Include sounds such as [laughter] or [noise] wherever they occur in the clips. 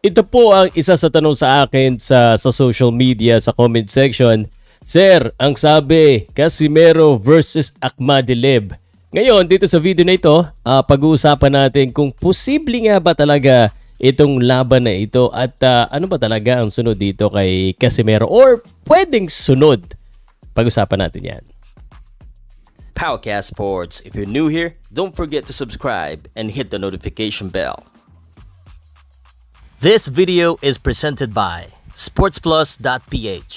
Ito po ang isa sa tanong sa akin sa, sa social media, sa comment section. Sir, ang sabi, Casimero versus Akmadilib. Ngayon, dito sa video na ito, uh, pag-uusapan natin kung posible nga ba talaga itong laban na ito at uh, ano ba talaga ang sunod dito kay Casimero or pwedeng sunod. Pag-usapan natin yan. Powercast Sports. If you're new here, don't forget to subscribe and hit the notification bell. This video is presented by sportsplus.ph.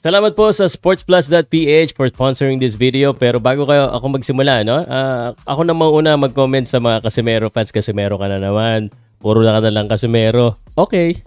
Salamat po sa sportsplus.ph for sponsoring this video. Pero bago kayo ako magsimula, no? Uh, ako na mauna mag-comment sa mga Casimero fans. Casimero ka na naman. Puro na ka na lang Casimero. Okay.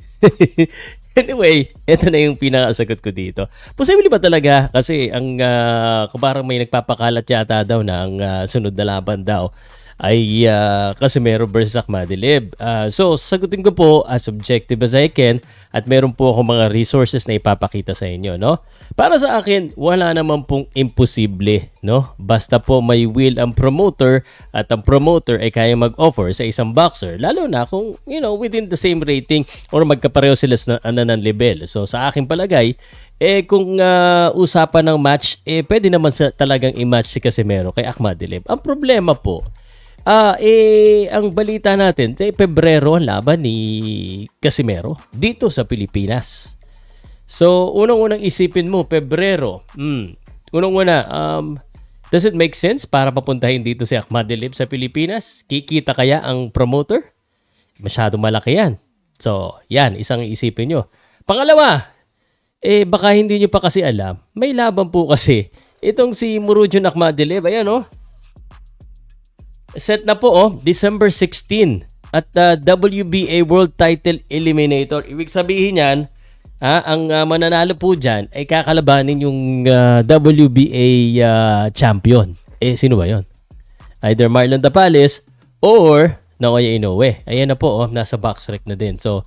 [laughs] anyway, ito na yung pinakasagot ko dito. Possible ba talaga? Kasi ang uh, ah, kubarang may nagpapakalat yata daw na ang uh, sunod na laban daw ay uh, Casimero versus Akmadilib. Uh, so, sagutin ko po as objective as I can at meron po ako mga resources na ipapakita sa inyo. No? Para sa akin, wala naman pong imposible. No? Basta po may will ang promoter at ang promoter ay kaya mag-offer sa isang boxer. Lalo na kung you know, within the same rating or magkapareho sila na, na, ng level. So, sa akin palagay, eh kung uh, usapan ng match, eh pwede naman sa, talagang i-match si Casimero kay Akmadilib. Ang problema po, Ah, uh, eh, ang balita natin, eh, Pebrero ang laban ni Casimero dito sa Pilipinas. So, unang-unang isipin mo, Pebrero, hmm, unang-una, um, does it make sense para papuntahin dito si Ahmad Delib sa Pilipinas? Kikita kaya ang promoter? Masyado malaki yan. So, yan, isang isipin nyo. Pangalawa, eh, baka hindi nyo pa kasi alam, may laban po kasi itong si Murudjon Ahmad Delib, ayan o, oh, set na po oh, December 16 at uh, ah, WBA World Title Eliminator. Ibig sabihin niyan, ha, ang uh, mananalo po diyan ay kakalabanin yung uh, ah, WBA uh, champion. Eh sino ba 'yon? Either Marlon Tapales or Naoya Inoue. Ayan na po, oh, nasa box rec na din. So,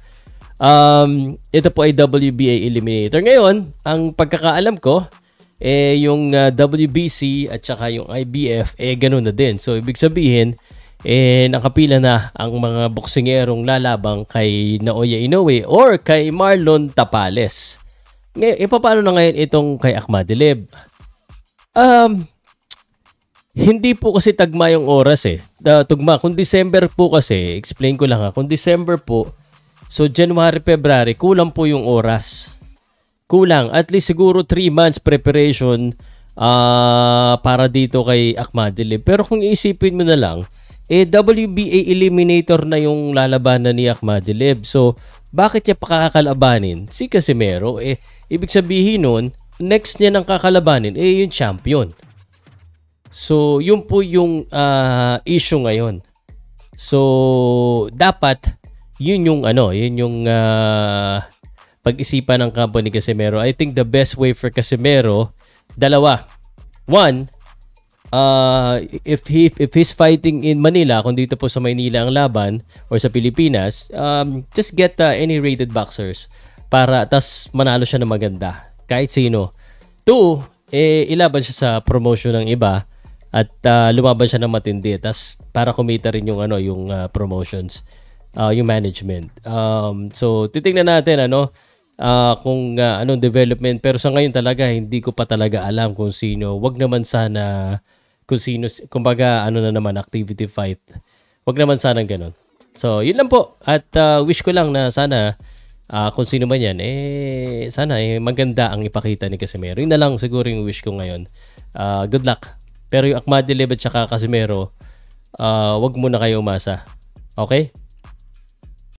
um, ito po ay WBA Eliminator. Ngayon, ang pagkakaalam ko, eh yung uh, ah, WBC at saka yung IBF eh ganun na din. So ibig sabihin eh nakapila na ang mga boksingerong lalabang kay Naoya Inoue or kay Marlon Tapales. Ngayon, eh, na ngayon itong kay Akmadilib? Um, hindi po kasi tagma yung oras eh. Da, tugma, kung December po kasi, explain ko lang ha, kung December po, so January, February, kulang po yung oras kulang. At least siguro 3 months preparation uh, para dito kay Akmadilib. Pero kung iisipin mo na lang, eh WBA eliminator na yung lalabanan ni Akmadilib. So, bakit niya pakakalabanin? Si Casimero, eh, ibig sabihin nun, next niya nang kakalabanin, eh, yung champion. So, yun po yung uh, issue ngayon. So, dapat, yun yung ano, yun yung uh, pag-isipan ng kampo ni Casimero. I think the best way for Casimero, dalawa. One, uh, if he if he's fighting in Manila, kung dito po sa Manila ang laban or sa Pilipinas, um, just get uh, any rated boxers para tas manalo siya ng maganda kahit sino. Two, eh, ilaban siya sa promotion ng iba at uh, lumaban siya ng matindi tas para kumita rin yung ano yung uh, promotions uh, yung management um, so titingnan natin ano uh, kung uh, anong development pero sa ngayon talaga hindi ko pa talaga alam kung sino. Wag naman sana kung sino kumbaga ano na naman activity fight. Wag naman sana ganun. So, yun lang po. At uh, wish ko lang na sana uh, kung sino man yan, eh, sana eh, maganda ang ipakita ni Casimero. Yun na lang siguro yung wish ko ngayon. Uh, good luck. Pero yung Akmadi Lib at saka Casimero, uh, wag muna kayo umasa. Okay?